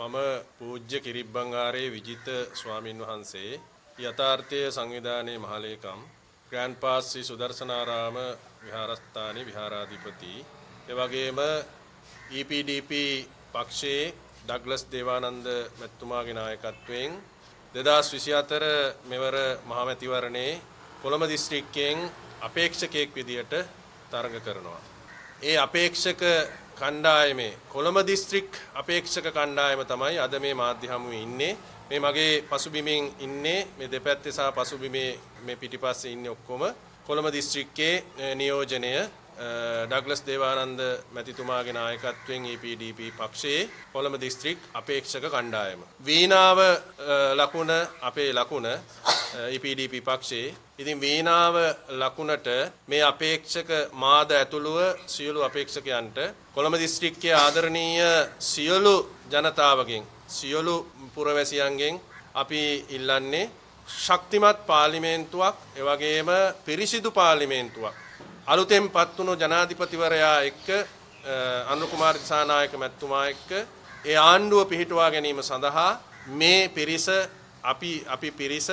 මම පූජ්‍ය කිරිබ්බංආරේ විජිත ස්වාමින් වහන්සේ යථාර්ථයේ සංවිධානයේ මහලේකම් ග්‍රෑන්ඩ් පාස් ශ්‍රී සුදර්ශනාරාම විහාරස්ථානයේ විහාරාධිපති එවැගේම EPDP පක්ෂයේ ඩග්ලස් දේවානන්ද මැතිතුමාගේ නායකත්වයෙන් 2024 මෙවර මහමැතිවරණේ කොළඹ දිස්ත්‍රික්කයෙන් අපේක්ෂකයෙක් විදියට තරඟ කරනවා. ඒ අපේක්ෂක කණ්ඩායමේ කොළඹ දිස්ත්‍රික් අපේක්ෂක කණ්ඩායම තමයි අද මේ මාධ්‍ය හමුවේ ඉන්නේ. මේ මගේ පසුබිමින් ඉන්නේ මේ දෙපැත්තේ සහ පසුබිමේ මේ පිටිපස්සේ ඉන්නේ ඔක්කොම කොළඹ දිස්ත්‍රික්කයේ නියෝජනය ඩග්ලස් දේවානන්ද මැතිතුමාගේ නායකත්වයෙන් EPDP පක්ෂයේ කොළඹ දිස්ත්‍රික් අපේක්ෂක කණ්ඩායම. වීණාව ලකුණ අපේ ලකුණ EPDP පක්ෂයේ. ඉතින් වීණාව ලකුණට මේ අපේක්ෂක මාද ඇතුළුව සියලු අපේක්ෂකයන්ට කොළඹ දිස්ත්‍රික්කයේ ආදරණීය සියලු ජනතාවගෙන් සියලු පුරවැසියන්ගෙන් අපි ඉල්ලන්නේ ශක්තිමත් පාර්ලිමේන්තුවක් එවැගේම පිරිසිදු පාර්ලිමේන්තුවක් අලුතෙන් පත්වුණු ජනාධිපතිවරයා එක්ක අනුර කුමාර දිසානායක මැතිතුමා එක්ක ඒ ආණ්ඩුව පිහිටුවා ගැනීම සඳහා මේ පිරිස අපි අපි පිරිස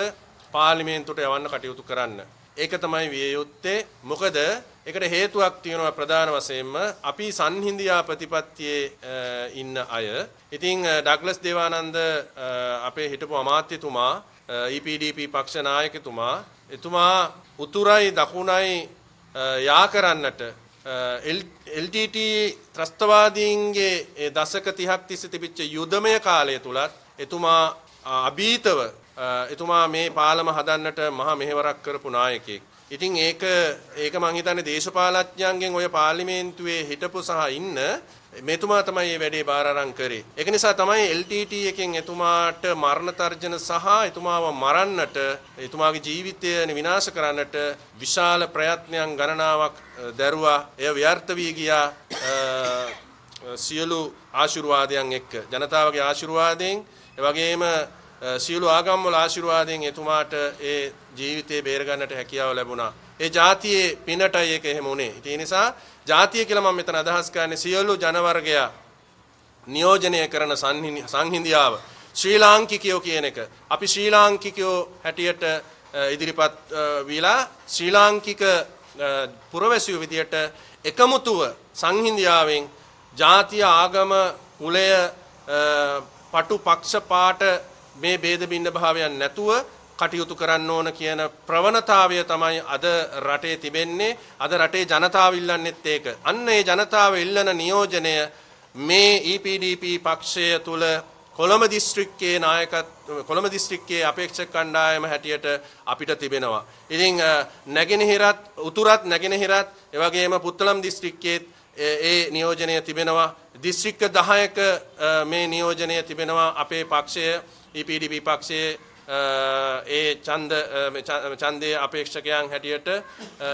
පාර්ලිමේන්තුවට යවන්න කටයුතු කරන්න. ඒක තමයි විය යුත්තේ. මොකද ඒකට හේතුවක් තියෙනවා ප්‍රධාන වශයෙන්ම අපි සංහිඳියා ප්‍රතිපත්තියේ ඉන්න අය. ඉතින් ඩග්ලස් දේවානන්ද අපේ හිටපු අමාත්‍යතුමා EPDP පක්ෂ නායකතුමා එතුමා උතුරයි දකුණයි යා කරන්නට LTT ත්‍රස්තවාදීන්ගේ දශක 30ක් තිස්සේ තිබිච්ච යුදමය කාලය තුලත් එතුමා අභීතව එතුමා මේ පාලම හදන්නට මහා මෙහෙවරක් කරපු නායකයෙක්. ඉතින් ඒක ඒක මං හිතන්නේ දේශපාලඥයන්ගෙන් ඔය පාර්ලිමේන්තුවේ හිටපු සහ ඉන්න මෙතුමා තමයි මේ වැඩේ බාර අරන් කරේ. ඒක නිසා තමයි LTT එකෙන් එතුමාට මරණ තර්ජන සහ එතුමාව මරන්නට, එතුමාගේ ජීවිතය විනාශ කරන්නට විශාල ප්‍රයත්නයන් ගණනාවක් දැරුවා. එය ව්‍යර්ථ වී ගියා. සියලු ආශිර්වාදයන් එක්ක ජනතාවගේ ආශිර්වාදයෙන් එවැගේම සියලු ආගම්වල ආශිර්වාදයෙන් එතුමාට ඒ ජීවිතේ බේර ගන්නට හැකියාව ලැබුණා. ඒ ජාතියේ පිනටයි ඒක එහෙම උනේ. ඒ නිසා ජාතිය කියලා මම මෙතන අදහස් කරන්නේ සියලු ජන වර්ගයා නියෝජනය කරන සංහිඳියාව ශ්‍රී ලාංකිකයෝ කියන එක. අපි ශ්‍රී ලාංකිකයෝ හැටියට ඉදිරිපත් වීලා ශ්‍රී ලාංකික පුරවැසියෝ විදියට එකමුතුව සංහිඳියාවෙන් ජාතිය ආගම කුලය පටු පක්ෂ පාට මේ ભેද බින්න භාවයන් නැතුව කටයුතු කරන්න ඕන කියන ප්‍රවණතාවය තමයි අද රටේ තිබෙන්නේ අද රටේ ජනතාව ඉල්ලන්නේත් ඒක. අන්න ඒ ජනතාව ඉල්ලන නියෝජනය මේ EPDP පක්ෂය තුල කොළඹ දිස්ත්‍රික්කයේ නායකත් කොළඹ දිස්ත්‍රික්කයේ අපේක්ෂක කණ්ඩායම හැටියට අපිට තිබෙනවා. ඉතින් නැගෙනහිරත් උතුරත් නැගෙනහිරත් එවැගේම පුත්තලම් දිස්ත්‍රික්කයේත් ඒ නියෝජනය තිබෙනවා. දිස්ත්‍රික්ක 10ක මේ නියෝජනය තිබෙනවා අපේ පක්ෂයේ EPDP පක්ෂයේ ඒ ඡන්ද ඡන්දයේ අපේක්ෂකයන් හැටියට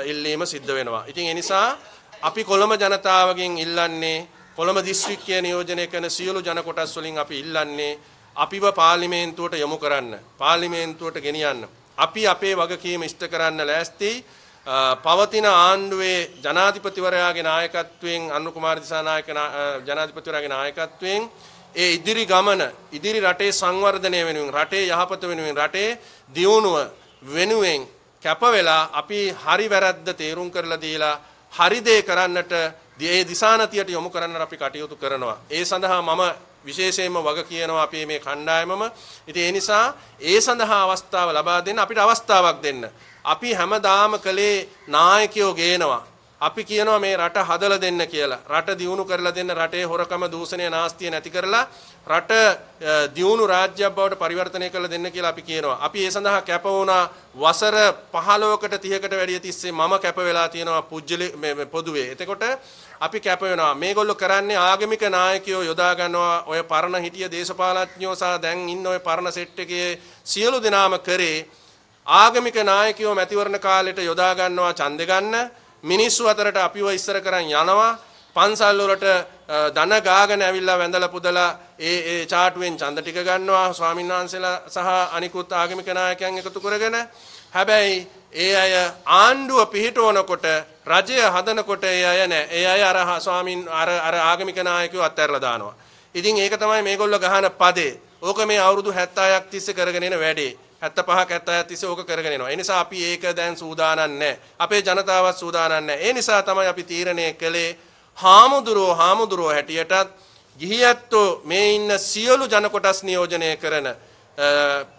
ඉල්ලීම සිද්ධ වෙනවා. ඉතින් ඒ නිසා අපි කොළඹ ජනතාවගෙන් ඉල්ලන්නේ කොළඹ දිස්ත්‍රික්කය නියෝජනය කරන සියලු ජන කොටස් වලින් අපි ඉල්ලන්නේ අපිව පාර්ලිමේන්තුවට යොමු කරන්න, පාර්ලිමේන්තුවට ගෙනියන්න. අපි අපේ වගකීම ඉෂ්ට කරන්න ලෑස්තියි. පවතින ආණ්ඩුවේ ජනාධිපතිවරයාගේ නායකත්වයෙන් අනුකුමාර දිසානායක ජනාධිපතිවරයාගේ නායකත්වයෙන් ඒ ඉදිරි ගමන ඉදිරි රටේ සංවර්ධනය වෙනුවෙන් රටේ යහපත වෙනුවෙන් රටේ දියුණුව වෙනුවෙන් කැප වෙලා අපි හරි වැරද්ද තේරුම් කරලා දීලා හරි දේ කරන්නට ඒ දිසානතියට යොමු කරන්න අපි කටයුතු කරනවා. ඒ සඳහා මම විශේෂයෙන්ම වග කියනවා අපි මේ කණ්ඩායමම. ඉතින් ඒ නිසා ඒ සඳහා අවස්ථාව ලබා දෙන්න අපිට අවස්ථාවක් දෙන්න. අපි හැමදාම කලේ නායකයෝ ගේනවා. අපි කියනවා මේ රට හදලා දෙන්න කියලා. රට දියුණු කරලා දෙන්න රටේ හොරකම දූෂණය නාස්තිය නැති කරලා රට දියුණු රාජ්‍යයක් බවට පරිවර්තනය කරලා දෙන්න කියලා අපි කියනවා. අපි ඒ සඳහා කැප වුණා වසර 15කට 30කට වැඩිය තිස්සේ මම කැප වෙලා තියෙනවා පුජ්ජලි මේ පොදුවේ. එතකොට අපි කැප වෙනවා. මේගොල්ලෝ කරන්නේ ආගමික නායකයෝ යොදා ගන්නවා. ඔය පරණ හිටිය දේශපාලඥයෝ සහ දැන් ඉන්න ඔය පරණ සෙට් එකේ සියලු දෙනාම කරේ ආගමික නායකයෝ මැතිවරණ කාලෙට යොදා ගන්නවා ඡන්ද ගන්න මිනිස්සු අතරට අපිව ඉස්සර කරන් යනවා පන්සල් වලට ධන ගාගෙන ඇවිල්ලා වැඳලා පුදලා ඒ ඒ චාටුවෙන් ඡන්ද ටික ගන්නවා ස්වාමීන් වහන්සේලා සහ අනිකුත් ආගමික නායකයන් එකතු කරගෙන හැබැයි ඒ අය ආණ්ඩුව පිහිටවනකොට රජය හදනකොට ඒ අය නෑ ඒ අය අර ස්වාමින් අර අර ආගමික නායකයෝ අත්හැරලා දානවා ඉතින් ඒක තමයි මේගොල්ලෝ ගහන පදේ ඕක මේ අවුරුදු 76ක් තිස්සේ කරගෙන එන වැඩේ 75ක් 70ක් තිස්සේ ඕක කරගෙන යනවා. ඒ නිසා අපි ඒක දැන් සූදානම් නැහැ. අපේ ජනතාවත් සූදානම් නැහැ. ඒ නිසා තමයි අපි තීරණය කළේ හාමුදුරෝ හාමුදුරෝ හැටියටත් ගිහියැත්තෝ මේ ඉන්න සියලු ජන කොටස් නියෝජනය කරන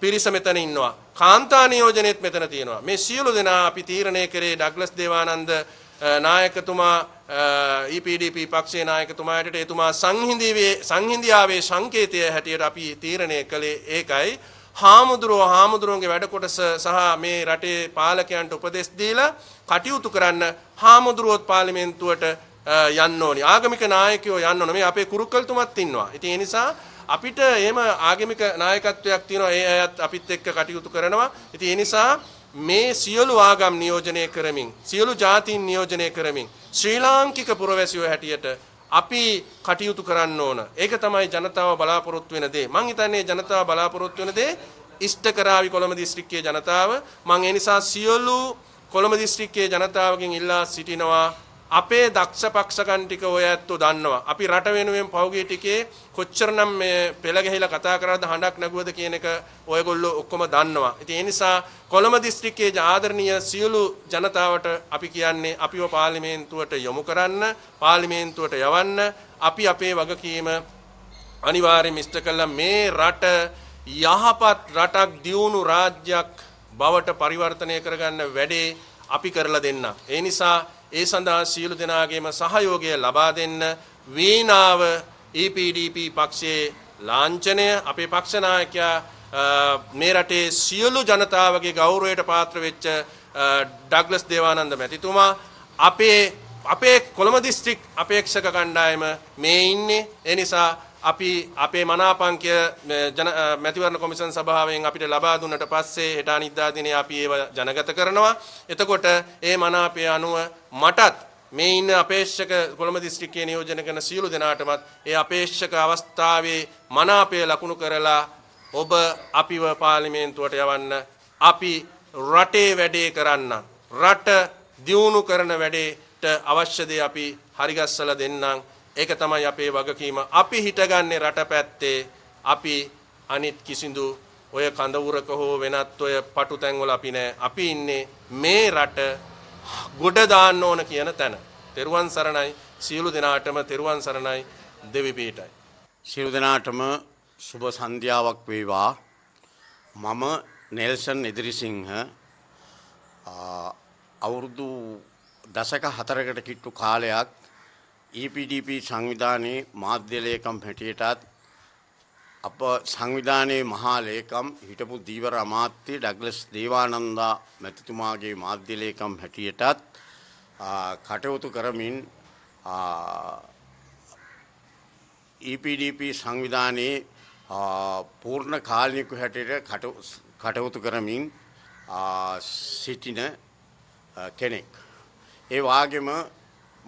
පිරිස මෙතන ඉන්නවා. කාන්තා නියෝජනෙත් මෙතන තියෙනවා. මේ සියලු දෙනා අපි තීරණය කරේ ඩග්ලස් දේවානන්ද නායකතුමා EPDP පක්ෂයේ නායකතුමාට එතුමා සංහිඳියාවේ සංකේතය හැටියට අපි තීරණය කළේ ඒකයි. හාමුදුරුවෝ හාමුදුරුවන්ගේ වැඩකොටස සහ මේ රටේ පාලකයන්ට උපදෙස් දීලා කටයුතු කරන්න හාමුදුරුවොත් පාර්ලිමේන්තුවට යන්න ඕනි. ආගමික නායකයෝ යන්න ඕන. මේ අපේ කුරුක්කල්තුමත් ඉන්නවා. ඉතින් ඒ නිසා අපිට එහෙම ආගමික නායකත්වයක් තියෙනවා. ඒ අයත් අපිත් එක්ක කටයුතු කරනවා. ඉතින් ඒ නිසා මේ සියලු ආගම් නියෝජනය කරමින් සියලු ජාතීන් නියෝජනය කරමින් ශ්‍රී ලාංකික පුරවැසියෝ හැටියට අපි කටයුතු කරන්න ඕන. ඒක තමයි ජනතාව බලාපොරොත්තු වෙන දේ. මං හිතන්නේ ජනතාව බලාපොරොත්තු වෙන දේ ඉෂ්ට කරાવી කොළඹ දිස්ත්‍රික්කයේ ජනතාව. මං ඒ නිසා සියලු කොළඹ දිස්ත්‍රික්කයේ ජනතාවගෙන් ඉල්ලා සිටිනවා අපේ දක්ෂ පක්ෂකන් ටික ඔය ඇත්තෝ දන්නවා. අපි රට වෙනුවෙන් පහුගිය ටිකේ කොච්චරනම් මේ පෙළ ගැහිලා කතා කරාද හඬක් නැගුවද කියන එක ඔයගොල්ලෝ ඔක්කොම දන්නවා. ඉතින් ඒ නිසා කොළඹ දිස්ත්‍රික්කයේ ආදරණීය සියලු ජනතාවට අපි කියන්නේ අපිව පාර්ලිමේන්තුවට යොමු කරන්න, පාර්ලිමේන්තුවට යවන්න, අපි අපේ වගකීම අනිවාර්යයෙන් ඉෂ්ට කළා මේ රට යහපත් රටක් දියුණු රාජ්‍යයක් බවට පරිවර්තනය කරගන්න වැඩේ අපි කරලා දෙන්න. ඒ නිසා ඒ සඳහා සියලු දෙනාගේම සහයෝගය ලබා දෙන්න වීණාව EPDP පක්ෂයේ ලාංඡනය අපේ පක්ෂ නායකයා මේ රටේ සියලු ජනතාවගේ ගෞරවයට පාත්‍ර වෙච්ච ඩග්ලස් දේවානන්ද මැතිතුමා අපේ අපේ කොළඹ දිස්ත්‍රික් අපේක්ෂක කණ්ඩායම මේ ඉන්නේ ඒ නිසා අපි අපේ මනාපංකය මැතිවරණ කොමිසන් සභාවෙන් අපිට ලබා දුන්නට පස්සේ හෙට අනිද්දා දිනේ අපි ඒව ජනගත කරනවා. එතකොට ඒ මනාපය අනුව මටත් මේ ඉන්න අපේක්ෂක කොළඹ දිස්ත්‍රික්කයේ නියෝජනය කරන සියලු දෙනාටමත් ඒ අපේක්ෂක අවස්ථාවේ මනාපය ලකුණු කරලා ඔබ අපිව පාර්ලිමේන්තුවට යවන්න අපි රටේ වැඩේ කරන්න රට දියුණු කරන වැඩේට අවශ්‍ය දේ අපි හරිගස්සලා දෙන්නම් ඒක තමයි අපේ වගකීම. අපි හිටගන්නේ රට පැත්තේ අපි අනිත් කිසිදු ඔය කඳවුරක හෝ වෙනත් ඔය පටු තැන්වල අපි නෑ. අපි ඉන්නේ මේ රට ගොඩ දාන්න ඕන කියන තැන. තෙරුවන් සරණයි සියලු දෙනාටම තෙරුවන් සරණයි දෙවිපීටයි. සියලු දෙනාටම සුබ සන්ධ්‍යාවක් වේවා. මම නෙල්සන් ඉදිරිසිංහ අවුරුදු දශක හතරකට කිට්ටු කාලයක් EPDP සංවිධානයේ මාධ්‍ය ලේකම් හැටියටත් අප සංවිධානයේ මහා ලේකම් හිටපු දීවර අමාත්‍ය ඩග්ලස් දේවානන්දා මැතිතුමාගේ මාධ්‍ය ලේකම් හැටියටත් කටයුතු කරමින් EPDP සංවිධානයේ පූර්ණ කාලනිකු හැටියට කටයුතු කරමින් සිටින කෙනෙක්. ඒ වගේම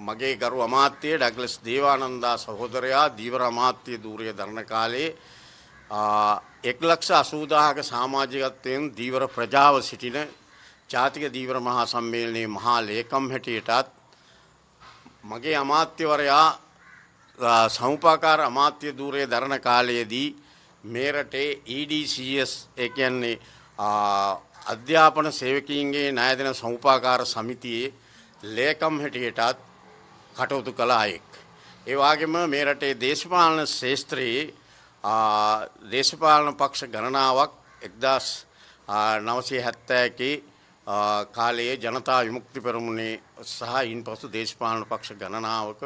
මගේ ගරු අමාත්‍යය ඩැග්ලස් දේවානන්දා සහෝදරයා දීවර අමාත්‍ය ධූරය දරණ කාලේ එක්ලක්ෂ අසූදාහක සාමාජිකත්වයෙන් දීවර ප්‍රජාව සිටින ජාතික දීවර මහා සම්මේලනයේ මහා ලේකම් හැටියටත් මගේ අමාත්‍යවරයා සමුපාකාර අමාත්‍ය ධූරය දරණ කාලයේදී මේ රටේ EDCS ඒ කියන්නේ අධ්‍යාපන සේවකීන්ගේ ණයදෙන සමුපාකාර සමිතියේ ලේකම් හැටියටත් කටයුතු කළ අයෙක්. ඒ වගේම මේ රටේ දේශපාලන ශාස්ත්‍රයේ දේශපාලන පක්ෂ ගණනාවක් 1970 කාලයේ ජනතා විමුක්ති පෙරමුණේ සහ ඉන්පසු දේශපාලන පක්ෂ ගණනාවක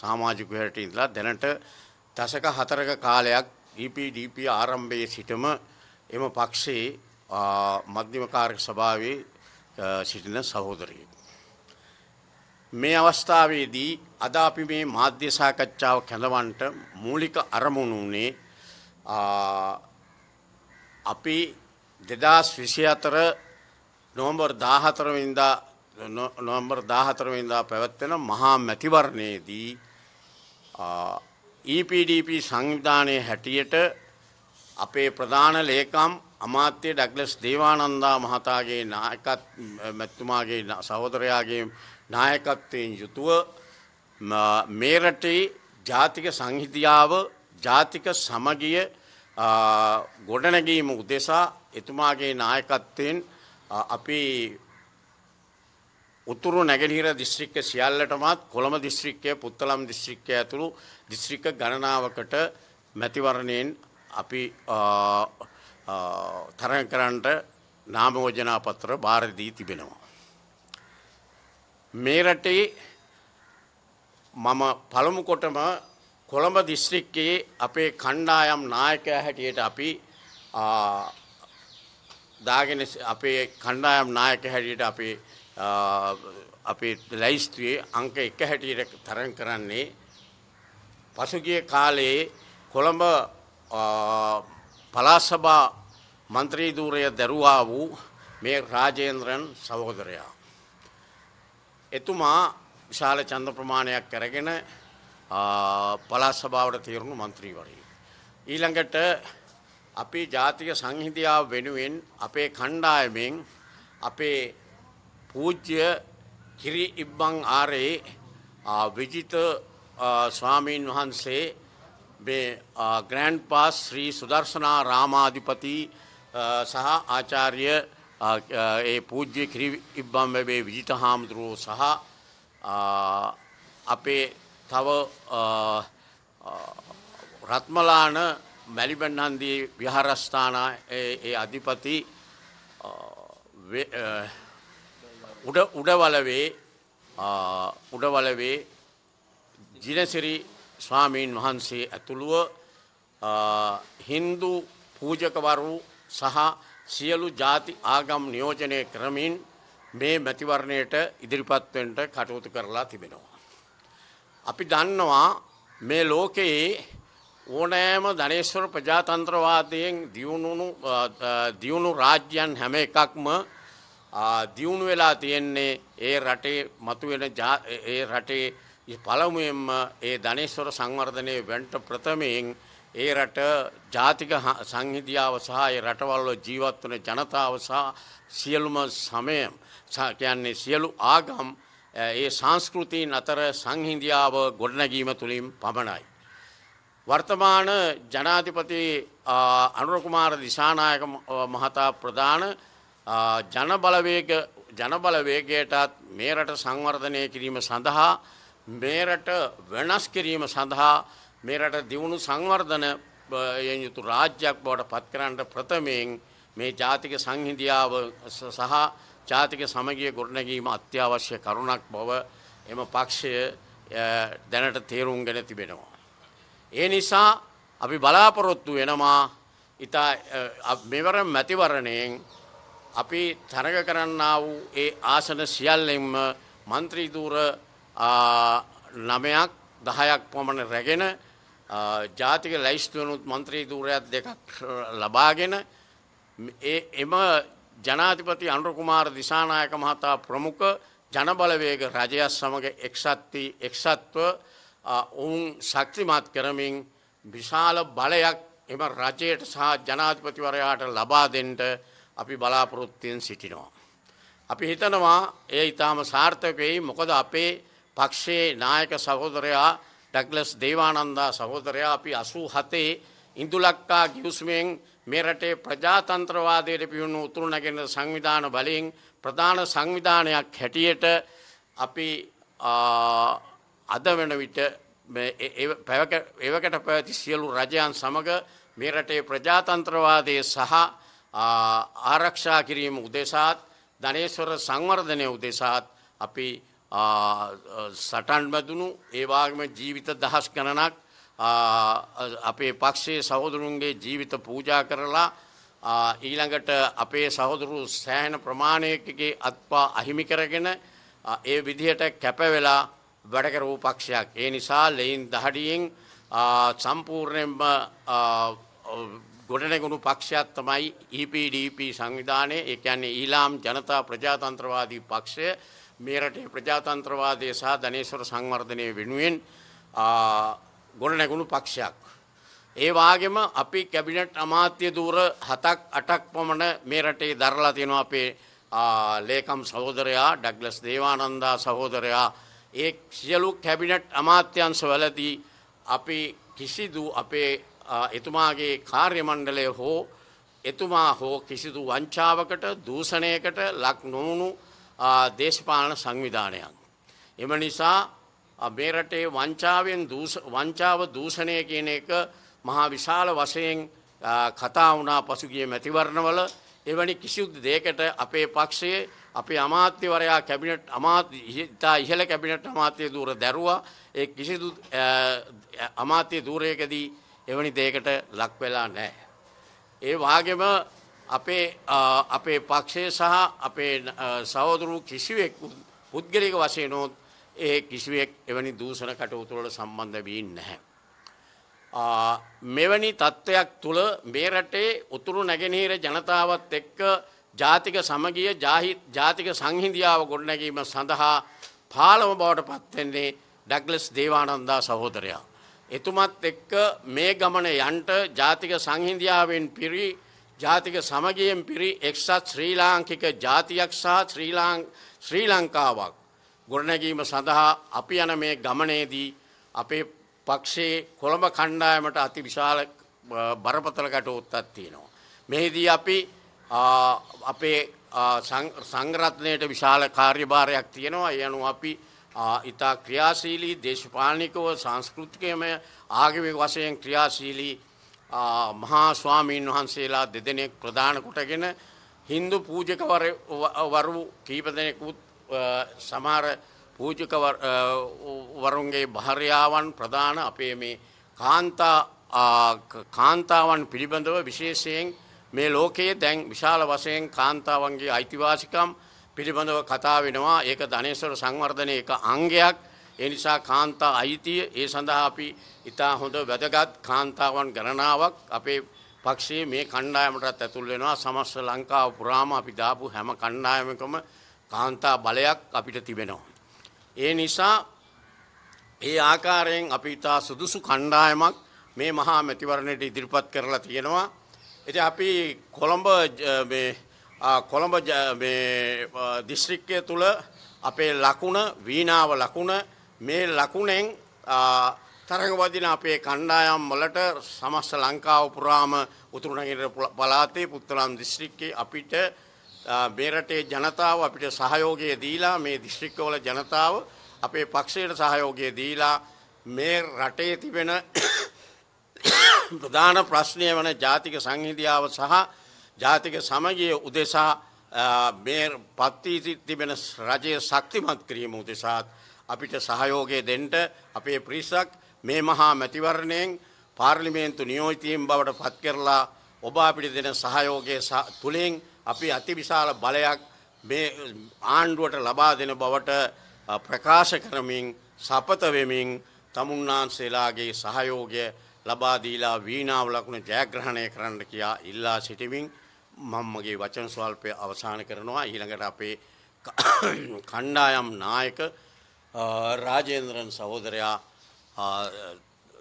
සමාජික හැට ඉඳලා දැනට දශක හතරක කාලයක් DPDP e ආරම්භයේ සිටම එම පක්ෂයේ මධ්‍යම කාර්ක සභාවේ සිටින සහෝදරයෙක්. මේ අවස්ථාවේදී අද අපි මේ මාධ්‍ය සාකච්ඡාව කැඳවන්නට මූලික අරමුණු උනේ අපි 2024 නොවැම්බර් 14 වෙනිදා නොවැම්බර් 14 වෙනිදා පැවැත්වෙන මහා මැතිවරණයේදී EPDP සංවිධානයේ හැටියට අපේ ප්‍රධාන ලේකම් අමාත්‍ය ඩග්ලස් දේවානන්දා මහතාගේ නායකත් මැතිතුමාගේ සහෝදරයාගේ නායකත්වයෙන් යුතුව මේරටේ ජාතික සංහිතියාව ජාතික සමගිය ගොඩනැගීම උදෙසා එතුමාගේ නායකත්වයෙන් අපි උතුරු නැගෙනහිර දිස්ත්‍රික්ක සියල්ලටමත් කොළඹ දිස්ත්‍රික්කය පුත්තලම් දිස්ත්‍රික්කය ඇතුළු දිස්ත්‍රික්ක ගණනාවකට මැතිවරණයෙන් අපි තරඟ කරන්නට නාමෝජනා පත්‍ර භාර දී තිබෙනවා. මේ රටේ මම පළමුකොටම කොළඹ දිස්ත්‍රික්කයේ අපේ කණ්ඩායම් නායකයා හැටියට අපි දාගෙන අපේ කණ්ඩායම් නායක හැටියට අපේ අපේ ලැයිස්තුවේ අංක එක හැටියට තරඟ කරන්නේ පසුගිය කාලයේ කොළඹ පලාසභා මන්ත්‍රී ධූරය දැරුවා වූ මේ රාජේන්ද්‍රන් සහෝදරයා එතුමා විශාල ඡන්ද ප්‍රමාණයක් අරගෙන පළාත් සභාවට තීරණු മന്ത്രിවරයෙක්. ඊළඟට අපේ ජාතික සංහිඳියාව වෙනුවෙන් අපේ කණ්ඩායමෙන් අපේ පූජ්‍ය කිරි ඉබ්බන් ආරේ විජිත ස්වාමීන් වහන්සේ මේ ග්‍රෑන්ඩ් පාස් ශ්‍රී සුදර්ශනා රාමාධිපති සහ ආචාර්ය ඒ පූජ්‍ය කිරි ඉබ්බම් වැබේ විජිත හාමුදුරුවෝ සහ අපේ තව රත්මලාන මැලිබැන්හන්දී විහාරස්ථාන ඒ අධිපති උඩවලවේ උඩවලවේ ජිනසිරි ස්වාමීන් වහන්සේ ඇතුළුව හින්දු පූජකවරු සහ සියලු ಜಾති ආගම් නියෝජනය කරමින් මේ මැතිවරණයට ඉදිරිපත් වෙන්න කටයුතු කරලා තිබෙනවා. අපි දන්නවා මේ ලෝකයේ ඕනෑම ධනේශ්වර ප්‍රජාතන්ත්‍රවාදයෙන් දියුණුණු දියුණු රාජ්‍යයන් හැම එකක්ම දියුණු වෙලා තියෙන්නේ ඒ රටේ මතුවෙන ඒ රටේ පළමුවෙන්ම ඒ ධනේශ්වර සංවර්ධනය වෙන්ට ප්‍රථමයෙන් ඒ රට ජාතික සංහිදියාව සහ ඒ රටවල්ව ජීවත් වන ජනතාව සහ සියලුම සමය කියන්නේ සියලු ආගම් ඒ සංස්කෘතින් අතර සංහිදියාව ගොඩනැගීම තුළින් පමණයි. වර්තමාන ජනාධිපති අනුර කුමාර දිසානායක මහතා ප්‍රධාන ජනබලවේග ජනබලවේගයටත් මේ රට සංවර්ධනය කිරීම සඳහා මේ රට වෙනස් කිරීම සඳහා මේ රට දියුණු සංවර්ධනයෙන් යුතු රාජ්‍යයක් බවට පත් කරන්න ප්‍රථමයෙන් මේ ජාතික සංහිඳියාව සහ ජාතික සමගිය ගොඩනැගීම අත්‍යවශ්‍ය කරුණක් බව එම පක්ෂය දැනට තේරුම්ගෙන තිබෙනවා. ඒ නිසා අපි බලාපොරොත්තු වෙනවා ඉතා මෙවර මැතිවරණයෙන් අපි තරග කරන්නා වූ ඒ ආසන සියල්ලෙන්ම මන්ත්‍රීදූර නමයක් දහයක් පොමණ රැගෙන ජාතික ලැයිස්තුවනුත් මන්ත්‍රී දූරයත් දෙකක් ලබාගෙන එම ජනාධිපති අනුරකුමාර දිසානායක මහතා ප්‍රමුඛ ජනබලවේග රජයත් සමඟ එක්සත්ති එක්සත්ව ඔවුන් ශක්තිමත් කරමින් විශාල බලයක් එම රජයට සහ ජනාධිපතිවරයාට ලබා දෙන්ට අපි බලාපොරොත්තියෙන් සිටිනවා. අපි හිතනවා එය ඉතාම සාර්ථකයි මොකද අපේ පක්ෂයේ නායක සහෝදරයා ඩක්ලස් දේවානන්දා සහෝදරයා අපි අසූ හතේ ඉඳුලක්කා ගියුස්මෙන් මෙරටේ ප්‍රජාතන්ත්‍රවාදයට පියුණු උතුරුනගෙන සංවිධාන බලින් ප්‍රධාන සංවිධානයක් හැටියට අපි අද වෙන විට එවකට පැවති සියලු රජයන් සමග මේ රටේ ප්‍රජාතන්ත්‍රවාදය සහ ආරක්ෂා කිරීම උදෙසාත් ධනේශ්වර සංවර්ධනය උදෙසාත් අපි සටන් බැතුණු ඒවාගම ජීවිත දහස් ගණනක් අපේ පක්ෂයේ සහෝදුරුන්ගේ ජීවිත පූජා කරලා ඊළඟට අපේ සහෝදුරු සෑහන ප්‍රමාණයකගේ අත්පා අහිමි කරගෙන ඒ විදිහට කැපවෙලා වැඩකරූ පක්ෂයක්. ඒ නිසා ලෙයින් දහඩියෙන් සම්පූර්ණයෙන්ම ගොඩනැගුණු පක්ෂයක් තමයි EPDP සංවිධානය ඒ කියන්නේ ඊලාම් ජනතා ප්‍රජාතන්ත්‍රවාදී පක්ෂය මේ රටේ ප්‍රජාතන්ත්‍රවාදය සහ ධනේශ්වර සංවර්ධනය වෙනුවෙන් ගොඩනැගුණු පක්ෂයක්. ඒ වගේම අපි කැබිනට් අමාත්‍ය දූර 7ක් 8ක් පමණ මේ රටේ දරලා තියෙනවා අපේ ලේකම් සහෝදරයා ඩග්ලස් දේවානන්දා සහෝදරයා ඒ සියලු කැබිනට් අමාත්‍යංශවලදී අපි කිසිදු අපේ එතුමාගේ කාර්ය මණ්ඩලය හෝ එතුමා හෝ කිසිදු වංචාවකට දූෂණයකට ලක් නොවුණු දේශපාලන සංවිධානයක්. එම නිසා මේ රටේ වංචාවෙන් වංචාව දූෂණය කියන එක මහා විශාල වශයෙන් කතා වුණා පසුගිය මැතිවරණවල එවැනි කිසිුදු දෙයකට අපේ පක්ෂයේ අපේ අමාත්‍යවරයා කැබිනට් ඉතා ඉහළ කැබිනට් අමාත්‍ය දූර දැරවා ඒ කිසිදු අමාත්‍ය දූරයකදී එවැනි දෙයකට ලක් වෙලා නැහැ. ඒ වාගේම අපේ අපේ පක්ෂය සහ අපේ සහෝදරු කිසිවෙක් පුද්ගලික වශයෙන් උත් ඒ කිසිවෙක් එවැනි දූෂණ කටයුතු වල සම්බන්ධ වෙන්නේ නැහැ. මෙවැනි තත්ත්වයක් තුල මේ රටේ උතුරු නැගෙනහිර ජනතාවත් එක්ක ජාතික සමගිය ජාතික සංහිඳියාව ගොඩනැගීම සඳහා පාලම බවට පත් වෙන්නේ ඩග්ලස් දේවානන්දා සහෝදරයා. එතුමත් එක්ක මේ ගමන යන්ට ජාතික සංහිඳියාවෙන් පිරි ජාතික සමගියෙන් පිරි එක්සත් ශ්‍රී ලාංකික ජාතියක් සහ ශ්‍රී ලංකාවක් ගොඩනැගීම සඳහා අපි යන මේ ගමනේදී අපේ පක්ෂයේ කොළඹ කණ්ඩායමට අති විශාල බරපතල ගැටවුත්තක් තියෙනවා. මෙහිදී අපි අපේ සංගරත්නයට විශාල කාර්යභාරයක් තියෙනවා. ඒ අනුව අපි ඉතා ක්‍රියාශීලී දේශපාලනිකව සංස්කෘතිකයම ආගමි වශයෙන් ක්‍රියාශීලී මහා ස්වාමීන් වහන්සේලා දෙදෙනෙක් ප්‍රධාන කොටගෙන හින්දු පූජකවරු කීප දෙනෙකුත් සමහර පූජකවරුන්ගේ භාර්යාවන් ප්‍රධාන අපේ මේ කාන්තා කාන්තාවන් පිළිබඳව විශේෂයෙන් මේ ලෝකයේ දැන් විශාල වශයෙන් කාන්තාවන්ගේ අයිතිවාසිකම් පිළිබඳව කතා වෙනවා ඒක ධනේශ්වර සංවර්ධනයේ එක අංගයක් ඒ නිසා කාන්තා අයිතිය ඒ සඳහා අපි ඉතා හොඳ වැදගත් කාන්තාවන් ගණනාවක් අපේ පක්ෂයේ මේ කණ්ඩායමටත් ඇතුල් වෙනවා සමස්ත ලංකාව පුරාම අපි දාපු හැම කණ්ඩායමකම කාන්තා බලයක් අපිට තිබෙනවා. ඒ නිසා ඒ ආකාරයෙන් අපි ඉතා සුදුසු කණ්ඩායමක් මේ මහා මැතිවරණයට ඉදිරිපත් කරලා තියෙනවා. ඉතින් අපි කොළඹ මේ කොළඹ මේ දිස්ත්‍රික්කය තුළ අපේ ලකුණ වීණාව ලකුණ මේ ලකුණෙන් තරඟවදින අපේ කණ්ඩායම් වලට සමස්ත ලංකාව පුරාම උතුරුනගිර පළාතේ පුත්තලම් දිස්ත්‍රික්කේ අපිට මේ රටේ ජනතාව අපිට සහයෝගය දීලා මේ දිස්ත්‍රික්කවල ජනතාව අපේ පක්ෂයට සහයෝගය දීලා මේ රටේ තිබෙන ප්‍රධාන ප්‍රශ්නය වන ජාතික සංහිඳියාව සහ ජාතික සමගිය උදෙසා මේ පත්වී තිබෙන රජය ශක්තිමත් කිරීම උදෙසාත් අපිට සහයෝගය දෙන්ට අපේ පිරිසක් මේ මහා මැතිවරණයෙන් පාර්ලිමේන්තු නියෝජතීන් බවට පත් කරලා ඔබ අපිට දෙන සහයෝගය තුළින් අපි අතිවිශාල බලයක් මේ ආණ්ඩුවට ලබා දෙන බවට ප්‍රකාශ කරමින් සපත වෙමින් තමුන්නාන්සේලාගේ සහයෝගය ලබා දීලා වීණාව ලකුණු ජයග්‍රහණය කරන්න කියා ඉල්ලා සිටිමින් මම මගේ වචන ස්වල්පය අවසන් කරනවා ඊළඟට අපේ කණ්ඩායම් නායක රාජේන්ද්‍රන් සහෝදරයා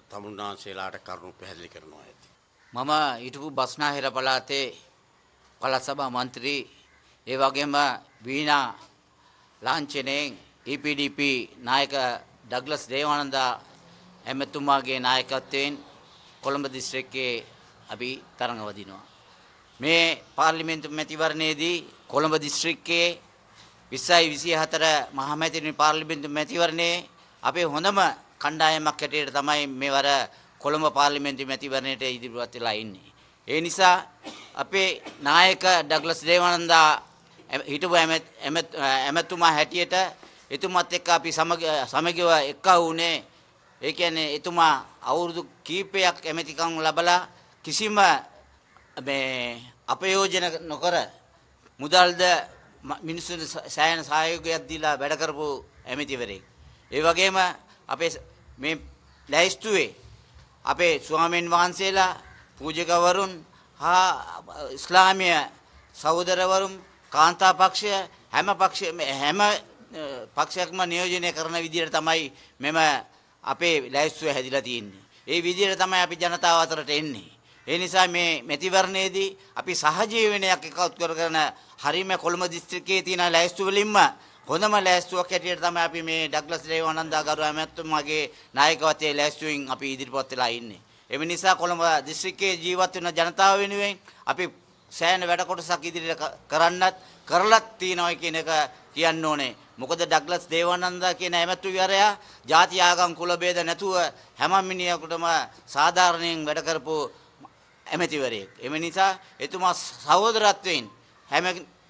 තමුන්නාන්සේලාට කරුණු පැහැදිලි කරනවා ඇති. මම හිටපු බස්නාහිර පළාතේ පළාත් සභා මන්ත්‍රී ඒ වගේම වීණා ලාංඡනයෙන් EPDP නායක ඩග්ලස් දේවානන්දා එමෙතුමාගේ නායකත්වයෙන් කොළඹ දිස්ත්‍රික්කයේ අපි තරඟ වදිනවා. මේ පාර්ලිමේන්තු මැතිවරණයේදී කොළඹ දිස්ත්‍රික්කයේ 20යි 24 මහමැතිනි පාර්ලිමේන්තු මැතිවරණයේ අපේ හොඳම කණ්ඩායමක් හැටියට තමයි මේවර කොළඹ පාර්ලිමේන්තු මැතිවරණයට ඉදිරිපත් වෙලා ඉන්නේ. ඒ නිසා අපේ නායක ඩග්ලස් දේවානන්දා හිටපු ඇමතුමා හැටියට එතුමත් එක්ක අපි සමග සමගිව එක්කව උනේ ඒ කියන්නේ එතුමා අවුරුදු කීපයක් ඇමතිකම් ලබලා කිසිම මේ අපයෝජන නොකර මුදල්ද මිනිස්සුන් සෑයන සහයෝගයක් දීලා වැඩ කරපු ඇමතිවරයෙක්. ඒ වගේම අපේ මේ ලැයිස්තුවේ අපේ ස්වාමීන් වහන්සේලා පූජකවරුන් හා ඉස්ලාමීය සහෝදරවරුන් කාන්තා පක්ෂය හැම පක්ෂ හැම පක්ෂයක්ම නියෝජනය කරන විදිහට තමයි මෙම අපේ ලැයිස්තුව හැදිලා තියෙන්නේ. ඒ විදිහට තමයි අපි ජනතාව අතරට එන්නේ. ඒ නිසා මේ මෙතිවරණයේදී අපි සහජීවනයක් එකතු කරගෙන හරීම කොළඹ දිස්ත්‍රික්කයේ තියෙන ලෑස්තු වලින්ම හොඳම ලෑස්තුවක් හැටියට තමයි අපි මේ ඩග්ලස් රේව ආනන්දා ගරු ඇමතුමාගේ නායකත්වයේ ලෑස්තුවෙන් අපි ඉදිරිපත් වෙලා ඉන්නේ. එම නිසා කොළඹ දිස්ත්‍රික්කයේ ජීවත් වෙන ජනතාව වෙනුවෙන් අපි සෑහෙන වැඩ කොටසක් ඉදිරියට කරන්නත් කරලත් තියනවා කියන එක කියන්න ඕනේ. මොකද ඩග්ලස් දේවානන්දා කියන ඇමැතිවරයා ಜಾති ආගම් කුල බේද නැතුව හැම මිනිහෙකුටම සාධාරණයෙන් වැඩ කරපු ඇමතිවරයෙක්. එම නිසා එතුමා සහෝදරත්වයෙන් හැම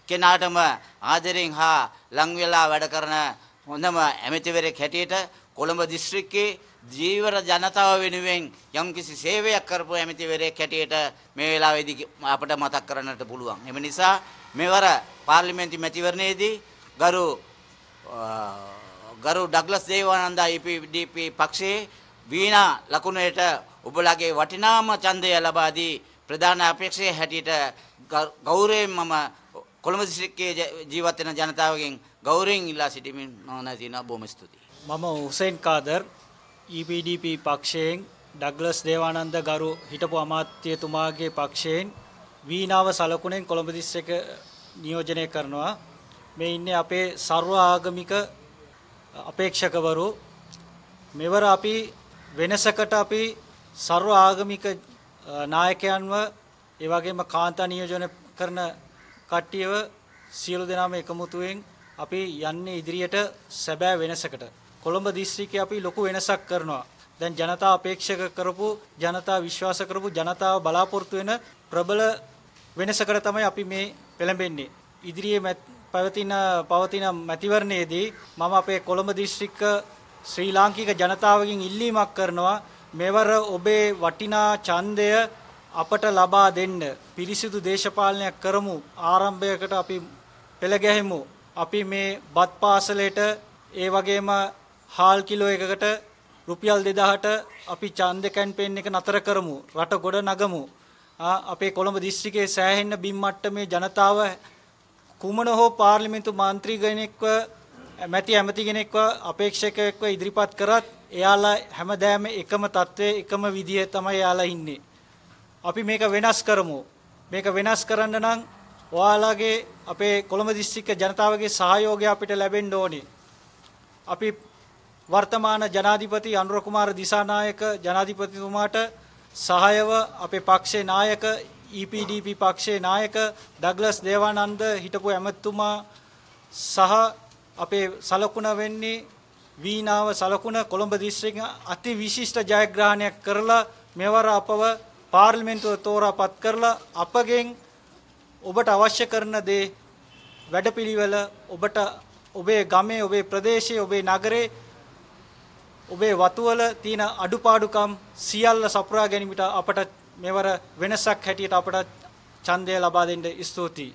කෙනාටම ආදරෙන් හා ලං වෙලා වැඩ කරන හොඳම ඇමතිවරයෙක් හැටියට කොළඹ දිස්ත්‍රික්කයේ ජීවර ජනතාව වෙනුවෙන් යම්කිසි සේවයක් කරපු ඇමතිවරයෙක් හැටියට මේ වෙලාවේදී අපට මතක් කරන්නට පුළුවන්. එම නිසා මෙවර පාර්ලිමේන්තු මැතිවරණයේදී ගරු ගරු ඩග්ලස් දේවානන්දා EPDP පක්ෂයේ වීණා ලකුණේට ඔබලාගේ වටිනාම ඡන්දය ලබා දී ප්‍රධාන අපේක්ෂකයෙ හැටියට ගෞරවයෙන් මම කොළඹ දිස්ත්‍රික්කයේ ජීවත් වෙන ජනතාවගෙන් ගෞරවයෙන් ඉල්ලා සිටිමින් නොනා තිනා බොහොම ස්තුතියි. මම හුසෙන් කාදර් EPDP පක්ෂයෙන් ඩග්ලස් දේවානන්ද ගරු හිටපු අමාත්‍යතුමාගේ පක්ෂයෙන් වීණාව සලකුණෙන් කොළඹ දිස්ත්‍රික්ක නියෝජනය කරනවා. මේ ඉන්නේ අපේ ਸਰව ආගමික අපේක්ෂකවරු මෙවර අපි වෙනසකට අපි ਸਰව ආගමික නායකයන්ව ඒ වගේම කාන්තා නියෝජන කරන කට්ටියව සියලු දෙනාම එකමුතුවෙන් අපි යන්නේ ඉදිරියට සැබෑ වෙනසකට. කොළඹ දිස්ත්‍රික්කේ අපි ලොකු වෙනසක් කරනවා. දැන් ජනතා අපේක්ෂක කරපු ජනතා විශ්වාස කරපු ජනතාව බලාපොරොත්තු වෙන ප්‍රබල වෙනසකට තමයි අපි මේ පෙළඹෙන්නේ. ඉදිරියේ පැවතින පවතින මැතිවරණයේදී මම අපේ කොළඹ දිස්ත්‍රික්ක ශ්‍රී ලාංකික ජනතාවගෙන් ඉල්ලීමක් කරනවා මෙවර ඔබේ වටිනා ඡන්දය අපට ලබා දෙන්න පිරිසිදු දේශපාලනයක් කරමු ආරම්භයකට අපි පෙළ ගැහෙමු අපි මේ බත් පාසලේට ඒ වගේම හාල් කිලෝ එකකට රුපියල් 2000ට අපි ඡන්ද කැම්පේන් එක නතර කරමු රට ගොඩ නගමු අපේ කොළඹ දිස්ත්‍රික්කයේ සෑහෙන බිම් මට්ටමේ ජනතාව කුමන හෝ පාර්ලිමේන්තු මන්ත්‍රී කෙනෙක්ව මැති ඇමති කෙනෙක්ව අපේක්ෂකයෙක්ව ඉදිරිපත් කරත් එයාලා හැමදාම එකම தત્ත්වයේ එකම විදිය තමයි එයාලා ඉන්නේ. අපි මේක වෙනස් කරමු. මේක වෙනස් කරන්න නම් ඔයාලාගේ අපේ කොළඹ දිස්ත්‍රික්ක ජනතාවගේ සහයෝගය අපිට ලැබෙන්න ඕනේ. අපි වර්තමාන ජනාධිපති අනුර කුමාර දිසානායක ජනාධිපතිතුමාට සහායව අපේ පක්ෂේ නායක EPDP පක්ෂේ නායක ඩග්ලස් දේවානන්ද හිටපු ඇමතිතුමා සහ අපේ සලකුණ වෙන්නේ වීණාව සලකුණ කොළඹ දිස්ත්‍රික්ක අති විශිෂ්ට ජයග්‍රහණයක් කරලා මෙවර අපව පාර්ලිමේන්තුව තෝරාපත් කරලා අපගෙන් ඔබට අවශ්‍ය කරන දේ වැඩපිළිවෙල ඔබට ඔබේ ගමේ ඔබේ ප්‍රදේශයේ ඔබේ නගරේ ඔබේ වතුවල තියෙන අඩුපාඩුකම් සියල්ල සපුරා ගැනීමට අපට මෙවර වෙනසක් හැටියට අපට ඡන්දය ලබා දෙන්න ස්තුතියි